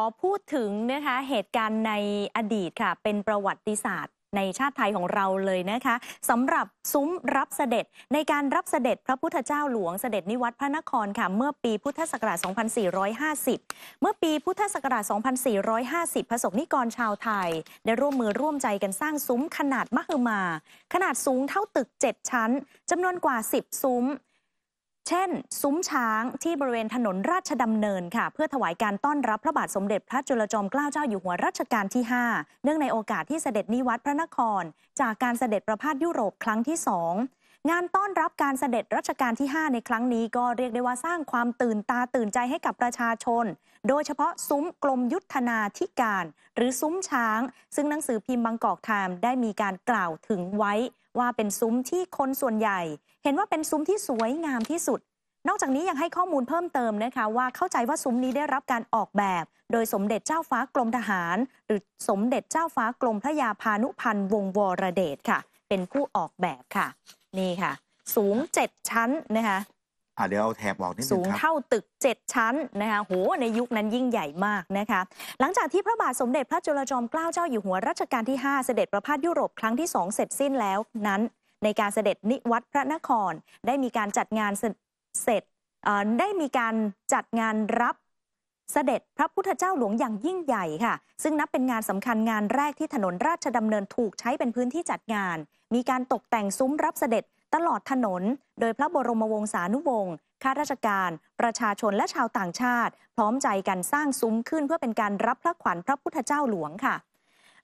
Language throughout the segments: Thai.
ขอพูดถึงนะคะเหตุการณ์ในอดีตค่ะ เป็นประวัติศาสตร์ในชาติไทยของเราเลยนะคะสำหรับซุ้มรับเสด็จในการรับเสด็จพระพุทธเจ้าหลวงเสด็จนิวัตรพระนครค่ะ เมื่อปีพุทธศักราช 2450 เมื่อปีพุทธศักราช 2450ประสบนิกรชาวไทยได้ร่วมมือร่วมใจกันสร้างซุ้มขนาดมหึมา ขนาดสูงเท่าตึก 7 ชั้นจำนวนกว่า 10 ซุ้มเช่นซุ้มช้างที่บริเวณถนนราชดำเนินค่ะ เพื่อถวายการต้อนรับพระบาทสมเด็จพระจุลจอมเกล้าเจ้าอยู่หัวรัชกาลที่ 5 เนื่องในโอกาสที่เสด็จนิวัตพระนคร จากการเสด็จประพาสยุโรปครั้งที่สองงานต้อนรับการเสด็จรัชกาลที่5ในครั้งนี้ก็เรียกได้ว่าสร้างความตื่นตาตื่นใจให้กับประชาชน โดยเฉพาะซุ้มกลมยุทธนาธิการ หรือซุ้มช้าง ซึ่งหนังสือพิมพ์บางกอกไทม์ได้มีการกล่าวถึงไว้ว่าเป็นซุ้มที่คนส่วนใหญ่ เห็นว่าเป็นซุ้มที่สวยงามที่สุด นอกจากนี้ยังให้ข้อมูลเพิ่มเติมนะคะว่าเข้าใจว่าซุ้มนี้ได้รับการออกแบบ โดยสมเด็จเจ้าฟ้ากรมทหาร หรือสมเด็จเจ้าฟ้ากรมพระยาพานุพันธ์วงวรเดชค่ะ เป็นผู้ออกแบบค่ะนี่ค่ะ สูง 7 ชั้นนะคะอ่าเดี๋ยวเอาแถบออกนิดนึงสูงเท่าตึก 7 ชั้นนะคะโหในยุคนั้นยิ่งใหญ่มากนะคะหลังจากที่พระบาทสมเด็จพระจุลจอมเกล้าเจ้าอยู่หัวรัชกาลที่ 5 เสด็จประพาสยุโรป ครั้งที่ 2 เสร็จสิ้นแล้วนั้น ในการเสด็จนิวัตรพระนคร ได้มีการจัดงานเสร็จได้มีการจัดงานรับเสด็จพระพุทธเจ้าหลวงอย่างยิ่งใหญ่ค่ะ ซึ่งนับเป็นงานสำคัญงานแรกที่ถนนราชดำเนินถูกใช้เป็นพื้นที่จัดงาน มีการตกแต่งซุ้มรับเสด็จตลอดถนนโดยพระบรมวงศานุวงศ์ข้าราชการ ประชาชนและชาวต่างชาติ พร้อมใจกันสร้างซุ้มขึ้นเพื่อเป็นการรับพระขวัญพระพุทธเจ้าหลวงค่ะ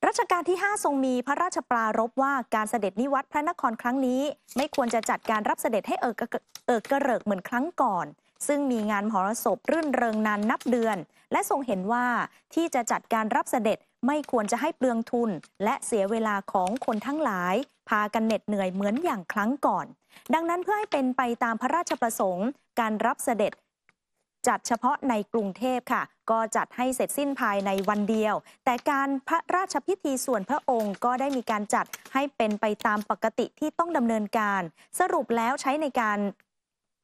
รัชกาลที่ 5 ทรงมีพระราชปรารภว่าการเสด็จนิวัตรพระนครครั้งนี้ ไม่ควรจะจัดการรับเสด็จให้เอิกเอิกกระเริกเหมือนครั้งก่อนซึ่งมีงาน มหรสพรื่นเริงนานนับเดือน และทรงเห็นว่าที่จะจัดการรับเสด็จไม่ควรจะให้เปลืองทุน และเสียเวลาของคนทั้งหลาย พากันเหน็ดเหนื่อยเหมือนอย่างครั้งก่อน ดังนั้นเพื่อให้เป็นไปตามพระราชประสงค์ การรับเสด็จ จัดเฉพาะในกรุงเทพค่ะ ก็จัดให้เสร็จสิ้นภายในวันเดียว แต่การพระราชพิธีส่วนพระองค์ก็ได้มีการจัดให้เป็นไปตามปกติที่ต้องดำเนินการ สรุปแล้วใช้ในการ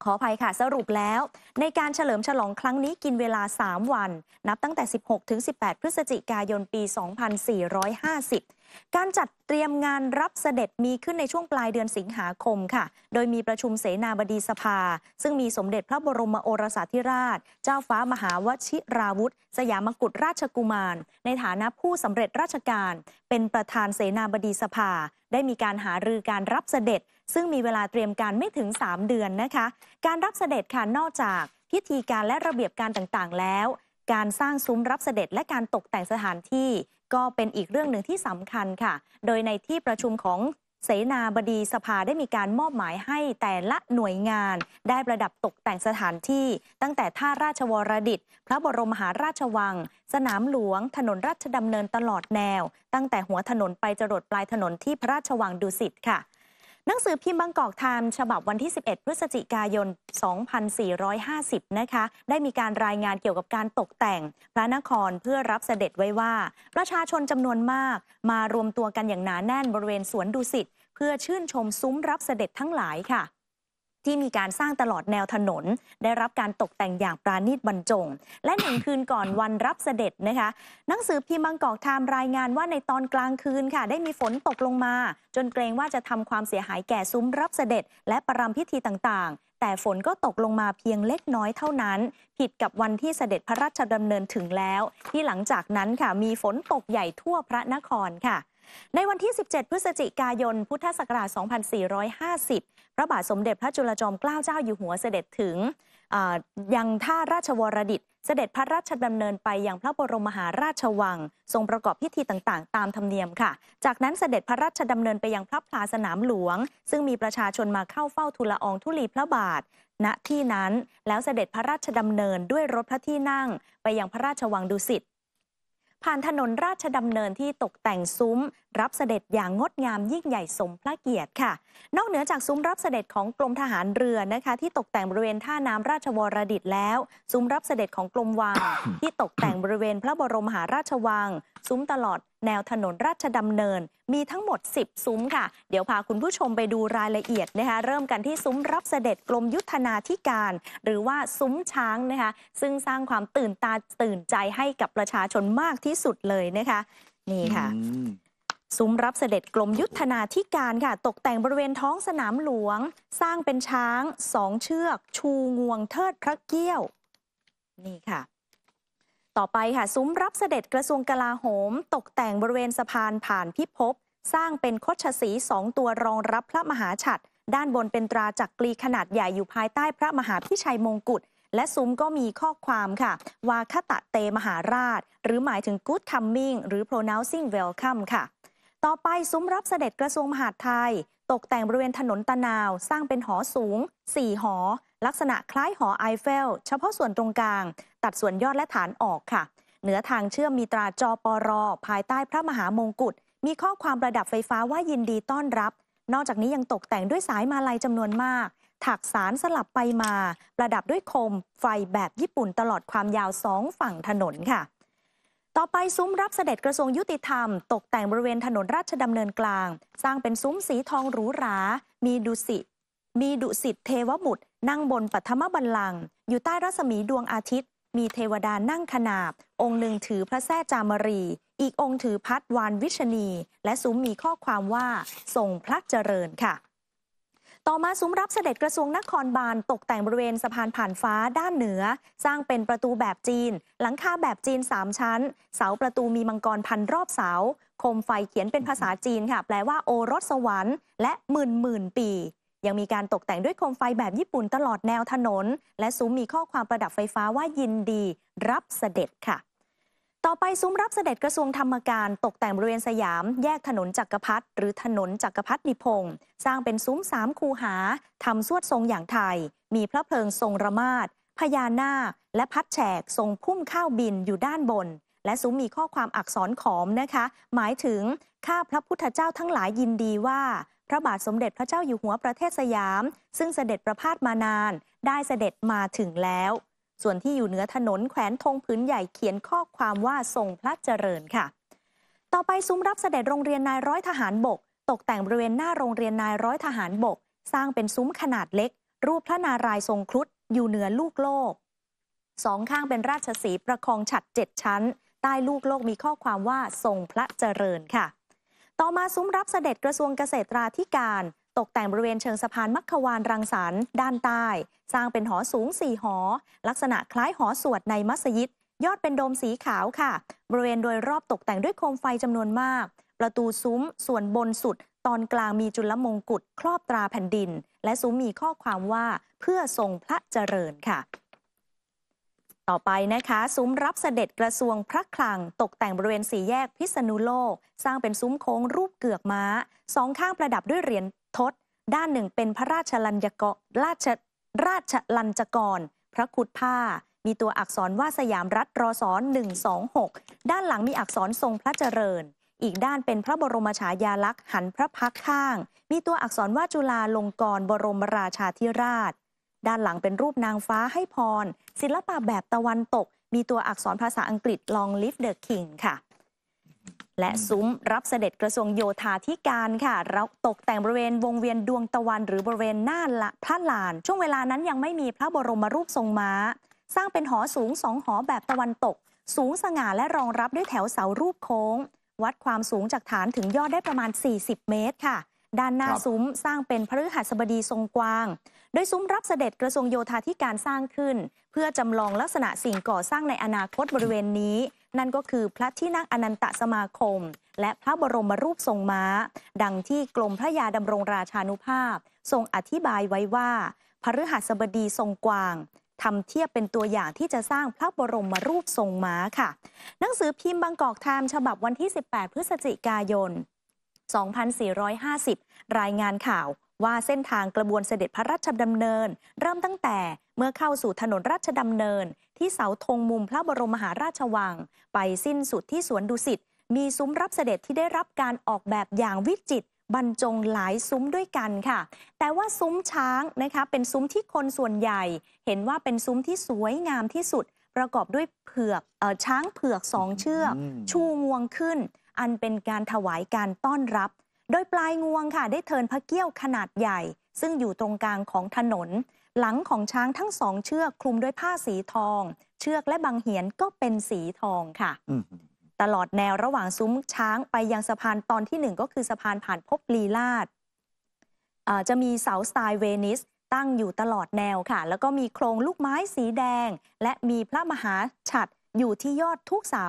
ขออภัยค่ะ สรุปแล้ว ในการเฉลิมฉลองครั้งนี้กินเวลา 3 วัน นับตั้งแต่ 16 ถึง 18 พฤศจิกายนปี 2450การจัดเตรียมงานรับเสด็จมีขึ้นในช่วงปลายเดือนสิงหาคมค่ะ โดยมีประชุมเสนาบดีสภา ซึ่งมีสมเด็จพระบรมโอรสาธิราช เจ้าฟ้ามหาวชิราวุธสยามกุฎราชกุมาร ในฐานะผู้สำเร็จราชการ เป็นประธานเสนาบดีสภา ได้มีการหารือการรับเสด็จ ซึ่งมีเวลาเตรียมการไม่ถึง 3 เดือนนะคะ การรับเสด็จค่ะ นอกจาก พิธีการและระเบียบการต่างๆ แล้ว การสร้างซุ้มรับเสด็จและการตกแต่งสถานที่ก็เป็นอีกเรื่องหนึ่งที่สำคัญค่ะ โดยในที่ประชุมของเสนาบดีสภาได้มีการมอบหมายให้แต่ละหน่วยงาน ได้ประดับตกแต่งสถานที่ ตั้งแต่ท่าราชวรดิตพระบรมหาราชวัง สนามหลวงถนนราชดำเนินตลอดแนว ตั้งแต่หัวถนนไปจรดปลายถนนที่พระราชวังดุสิตค่ะหนังสือพิมพ์บางกอกไทม์ฉบับวันที่ 11 พฤศจิกายน 2450 นะคะ ได้มีการรายงานเกี่ยวกับการตกแต่ง พระนครเพื่อรับเสด็จไว้ว่า ประชาชนจำนวนมากมารวมตัวกันอย่างหนาแน่นบริเวณสวนดุสิตเพื่อชื่นชมซุ้มรับเสด็จทั้งหลายค่ะที่มีการสร้างตลอดแนวถนน ได้รับการตกแต่งอย่างปราณีตบรรจง และหนึ่งคืนก่อนวันรับเสด็จนะคะ หนังสือพิมพ์บางกอกไทม์รายงานว่าในตอนกลางคืนค่ะได้มีฝนตกลงมา จนเกรงว่าจะทำความเสียหายแก่ซุ้มรับเสด็จ และประรำพิธีต่างๆ แต่ฝนก็ตกลงมาเพียงเล็กน้อยเท่านั้น ผิดกับวันที่เสด็จพระราชดำเนินถึงแล้ว ที่หลังจากนั้นค่ะมีฝนตกใหญ่ทั่วพระนครค่ะในวันที่ 17 พฤศจิกายน พุทธศักราช 2450 พระบาทสมเด็จพระจุลจอมเกล้าเจ้าอยู่หัวเสด็จถึงยังท่าราชวรดิตเสด็จพระราชดำเนินไปยังพระบรมมหาราชวัง ทรงประกอบพิธีต่างๆตามธรรมเนียมค่ะ จากนั้นเสด็จพระราชดำเนินไปยังพระพลาสนามหลวง ซึ่งมีประชาชนมาเข้าเฝ้าทูลอองธุลีพระบาท ณที่นั้นแล้วเสด็จพระราชดำเนินด้วยรถพระที่นั่งไปยังพระราชวังดุสิตผ่านถนนราชดำเนินที่ตกแต่งซุ้มรับเสด็จอย่างงดงามยิ่งใหญ่สมพระเกียรติค่ะ นอกเหนือจากซุ้มรับเสด็จของกรมทหารเรือนะคะ ที่ตกแต่งบริเวณท่าน้ำราชวรดิตแล้ว ซุ้มรับเสด็จของกรมวังที่ตกแต่งบริเวณพระบรมหาราชวัง ซุ้มตลอดแนวถนนราชดำเนิน มีทั้งหมด 10 ซุ้ม ค่ะ เดี๋ยวพาคุณผู้ชมไปดูรายละเอียดนะคะเริ่มกันที่ซุ้มรับเสด็จกรมยุทธนาธิการ หรือว่าซุ้มช้างนะคะซึ่งสร้างความตื่นตาตื่นใจให้กับประชาชนมากที่สุดเลยนะคะนี่ค่ะซุ้มรับเสด็จกรมยุทธนาธิการค่ะ ตกแต่งบริเวณท้องสนามหลวง สร้างเป็นช้างสองเชือก ชูงวงเทิดพระเกี้ยวนี่ค่ะ ต่อไปค่ะซุ้มรับเสด็จกระทรวงกลาโหม ตกแต่งบริเวณสะพานผ่านพิภพสร้างเป็นคชสีสองตัวรองรับพระมหาฉัตร ด้านบนเป็นตราจักรีขนาดใหญ่อยู่ภายใต้พระมหาพิชัยมงกุฎและซุ้มก็มีข้อความค่ะ วาคตะเตมหาราช หรือหมายถึง Good Coming หรือ Pronouncing Welcome ค่ะต่อไปซุ้มรับเสด็จกระทรวงมหาดไทย ตกแต่งบริเวณถนนตะนาว สร้างเป็นหอสูง 4 หอ ลักษณะคล้ายหอไอเฟล เฉพาะส่วนตรงกลาง ตัดส่วนยอดและฐานออกค่ะ เหนือทางเชื่อมมีตราจอปอรอภายใต้พระมหามงกุฎมีข้อความประดับไฟฟ้าว่ายินดีต้อนรับ นอกจากนี้ยังตกแต่งด้วยสายมาลัยจำนวนมาก ถักสารสลับไปมา ประดับด้วยโคม ไฟแบบญี่ปุ่นตลอดความยาวสองฝั่งถนนค่ะต่อไปซุ้มรับเสด็จกระทรวงยุติธรรม ตกแต่งบริเวณ ถนนราชดำเนินกลาง สร้างเป็นซุ้มสีทองหรูหรา มีดุสิตมีดุสิตเทวบุตร นั่งบนปัทมบัลลังก์อยู่ใต้รัศมีดวงอาทิตย์ มีเทวดานั่งขนาบ องค์หนึ่งถือพระแท่จามรี อีกองค์ถือพัดวานวิชนี และซุ้มมีข้อความว่า ส่งพระเจริญค่ะต่อมาซุ้มรับเสด็จกระทรวงนครบาลตกแต่งบริเวณสะพานผ่านฟ้าด้านเหนือ สร้างเป็นประตูแบบจีน หลังคาแบบจีน 3 ชั้น เสาประตูมีมังกรพันรอบเสาโคมไฟเขียนเป็นภาษาจีนค่ะ แปลว่าโอรสสวรรค์และหมื่นหมื่นปี ยังมีการตกแต่งด้วยโคมไฟแบบญี่ปุ่นตลอดแนวถนน และซุ้มมีข้อความประดับไฟฟ้าว่ายินดี รับเสด็จค่ะต่อไป ซุ้มรับเสด็จกระทรวงธรรมการตกแต่งบริเวณสยาม แยกถนนจักรพัฒหรือถนนจักรพัฒนิพงศ์สร้างเป็นซุ้มสามคูหา ทำสวดทรงอย่างไทย มีพระเพลิงทรงระมาดพญานาค และพัดแฉกทรงพุ่มข้าวบินอยู่ด้านบน และซุ้มมีข้อความอักษรขอมนะคะ หมายถึงข้าพระพุทธเจ้าทั้งหลายยินดีว่า พระบาทสมเด็จพระเจ้าอยู่หัวประเทศสยาม ซึ่งเสด็จประพาสมานาน ได้เสด็จมาถึงแล้วส่วนที่อยู่เหนือถนนแขวนธงผืนใหญ่เขียนข้อความว่าทรงพระเจริญค่ะ ต่อไปซุ้มรับเสด็จโรงเรียนนายร้อยทหารบก ตกแต่งบริเวณหน้าโรงเรียนนายร้อยทหารบก สร้างเป็นซุ้มขนาดเล็ก รูปพระนารายณ์ทรงครุฑอยู่เหนือลูกโลกสองข้างเป็นราชสีประคองฉัดเจ็ดชั้นใต้ลูกโลกมีข้อความว่า ทรงพระเจริญค่ะ ต่อมาซุ้มรับเสด็จกระทรวงเกษตราธิการตกแต่งบริเวณเชิงสะพาน มัคควานรังสรรด้านใต้ สร้างเป็นหอสูง4หอ ลักษณะคล้ายหอสวดในมัสยิดยอดเป็นโดมสีขาวค่ะ บริเวณโดยรอบตกแต่งด้วยโคมไฟจำนวนมาก ประตูซุ้มส่วนบนสุด ตอนกลางมีจุลมงกุฎครอบตราแผ่นดิน และซุ้มมีข้อความว่าเพื่อทรงพระเจริญค่ะ ต่อไปนะคะซุ้มรับเสด็จกระทรวงพระคลัง ตกแต่งบริเวณสี่แยกพิษณุโลก สร้างเป็นซุ้มโค้งรูปเกือกม้าสองข้างประดับด้วยเหรียญทศด้านหนึ่งเป็นพระราชลัญญกรราชราชลัญจกร พระคุดผ้า มีตัวอักษรว่าสยามรัฐรอสอน126 ด้านหลังมีอักษรทรงพระเจริญ อีกด้านเป็นพระบรมฉายาลักษณ์หันพระพักข้าง มีตัวอักษรว่าจุฬาลงกรบรมราชาธิราช ด้านหลังเป็นรูปนางฟ้าให้พรศิลปะแบบตะวันตก มีตัวอักษรภาษาอังกฤษ Long Live the King ค่ะและซุ้มรับเสด็จกระทรวงโยธาธิการค่ะ เราตกแต่งบริเวณวงเวียนดวงตะวัน หรือบริเวณหน้าละพระลาน ช่วงเวลานั้นยังไม่มีพระบรมรูปทรงม้า สร้างเป็นหอสูงสองหอแบบตะวันตก สูงสง่าและรองรับด้วยแถวเสารูปโค้ง วัดความสูงจากฐานถึงยอดได้ประมาณ 40 เมตรค่ะ ด้านหน้าซุ้มสร้างเป็นพระฤหัสบดีทรงกว้าง โดยซุ้มรับเสด็จกระทรวงโยธาธิการสร้างขึ้น เพื่อจำลองลักษณะสิ่งก่อสร้างในอนาคตบริเวณนี้นั่นก็คือพระที่นั่งอนันตสมาคม และพระบรมรูปทรงม้า ดังที่กรมพระยาดำรงราชานุภาพ ทรงอธิบายไว้ว่า พระฤหัสบดีทรงกวางทำเทียบเป็นตัวอย่างที่จะสร้างพระบรมรูปทรงม้าค่ะ หนังสือพิมพ์บางกอกไทม์ฉบับวันที่ 18 พฤศจิกายน 2450 รายงานข่าวว่าเส้นทางกระบวนเสด็จพระราชดำเนิน เริ่มตั้งแต่เมื่อเข้าสู่ถนนราชดำเนินที่เสาธงมุมพระบรมมหาราชวัง ไปสิ้นสุดที่สวนดุสิตมีซุ้มรับเสด็จที่ได้รับการออกแบบอย่างวิจิตรบรรจงหลายซุ้มด้วยกันค่ะ แต่ว่าซุ้มช้างนะคะเป็นซุ้มที่คนส่วนใหญ่ เห็นว่าเป็นซุ้มที่สวยงามที่สุด ประกอบด้วยเผือกออช้างเผือกสองเชือกชูงวงขึ้น อันเป็นการถวายการต้อนรับ โดยปลายงวงค่ะ ได้เทินพระเกี้ยวขนาดใหญ่ ซึ่งอยู่ตรงกลางของถนนหลังของช้างทั้งสองเชือกคลุมด้วยผ้าสีทอง เชือกและบางเหียนก็เป็นสีทองค่ะตลอดแนวระหว่างซุ้มช้างไปยังสะพานตอนที่หนึ่งก็คือสะพานผ่านพบลีลาดจะมีเสาสไตล์เวนิส ตั้งอยู่ตลอดแนวค่ะแล้วก็มีโครงลูกไม้สีแดง และมีพระมหาฉัดอยู่ที่ยอดทุกเสา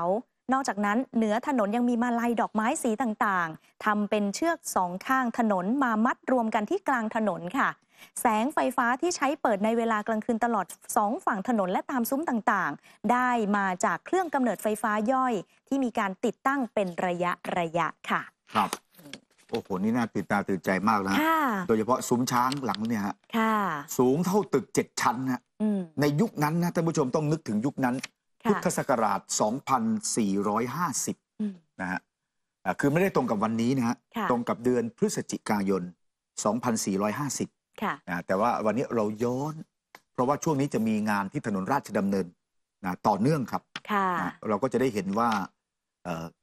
นอกจากนั้นเหนือถนนยังมีมาลัยดอกไม้สีต่างๆทำเป็นเชือกสองข้างถนนมามัดรวมกันที่กลางถนนค่ะ แสงไฟฟ้าที่ใช้เปิดในเวลากลางคืนตลอดสองฝั่งถนนและตามซุ้ม ต่างๆ ได้มาจากเครื่องกำเนิดไฟฟ้าย่อยที่มีการติดตั้งเป็นระยะ ระยะ ค่ะ ครับ โอ้โห นี่น่าตื่นตาตื่นใจมากนะะโดยเฉพาะซุ้มช้างหลังเนี่ยฮะสูงเท่าตึกเจ็ดชั้นฮะในยุคนั้นนะท่านผู้ชมต้องนึกถึงยุคนั้นพุทธศักราช2450 นะฮะคือไม่ได้ตรงกับวันนี้นะฮะ ตรงกับเดือนพฤศจิกายน 2450ค่ะนะแต่ว่าวันนี้เราย้อน เพราะว่าช่วงนี้จะมีงานที่ถนนราชดำเนินนะต่อเนื่องครับค่ะนะเราก็จะได้เห็นว่า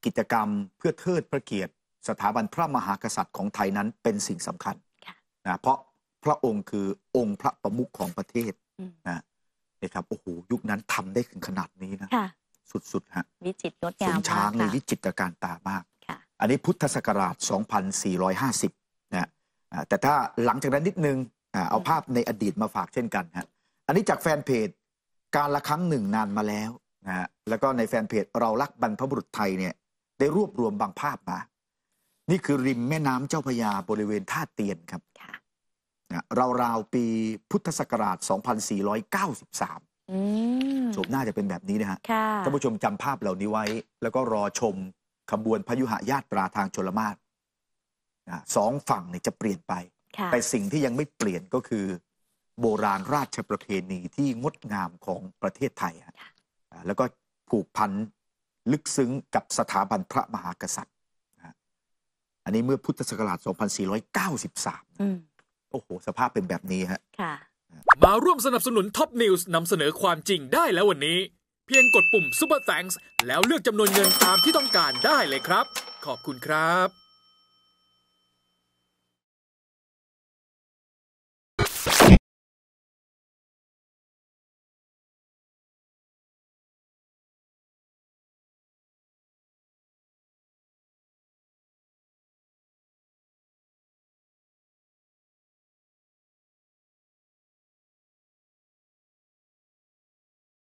กิจกรรมเพื่อเทิดพระเกียรติ สถาบันพระมหากษัตริย์ของไทยนั้นเป็นสิ่งสำคัญนะเพราะพระองค์คือองค์พระประมุขของประเทศนะนะครับโอ้โห ยุคนั้นทำได้ถึงขนาดนี้นะะสุดๆฮะวิจิตรงดงามช้างเลยวิจิตรการตามาก อันนี้พุทธศักราช 2450 นะแต่ถ้าหลังจากนั้นนิดนึง เอาภาพในอดีตมาฝากเช่นกันฮะอันนี้จากแฟนเพจ การละครั้งหนึ่งนานมาแล้วนะฮะแล้วก็ในแฟนเพจเรารักบรรพบุรุษไทยเนี่ยได้รวบรวมบางภาพมา นี่คือริมแม่น้ำเจ้าพยาบริเวณท่าเตียนครับเราราวปีพุทธศักราช 2493โฉมหน้าจะเป็นแบบนี้นะฮะท่านผู้ชมจำภาพเหล่านี้ไว้ แล้วก็รอชมขบวนพยุหญาตราทางชลมาศสองฝั่งเนี่ยจะเปลี่ยนไป แต่สิ่งที่ยังไม่เปลี่ยนก็คือ โบราณราชประเพณีที่งดงามของประเทศไทย แล้วก็ผูกพันลึกซึ้งกับสถาบันพระมหากษัตริย์ อันนี้เมื่อพุทธศักราช 2493โอ้โห สภาพเป็นแบบนี้ฮะค่ะ มาร่วมสนับสนุนท็อปนิวส์นำเสนอความจริงได้แล้ววันนี้ เพียงกดปุ่มป u ปอร์แฟง k ์แล้วเลือกจำนวนเงินตามที่ต้องการได้เลยครับ ขอบคุณครับ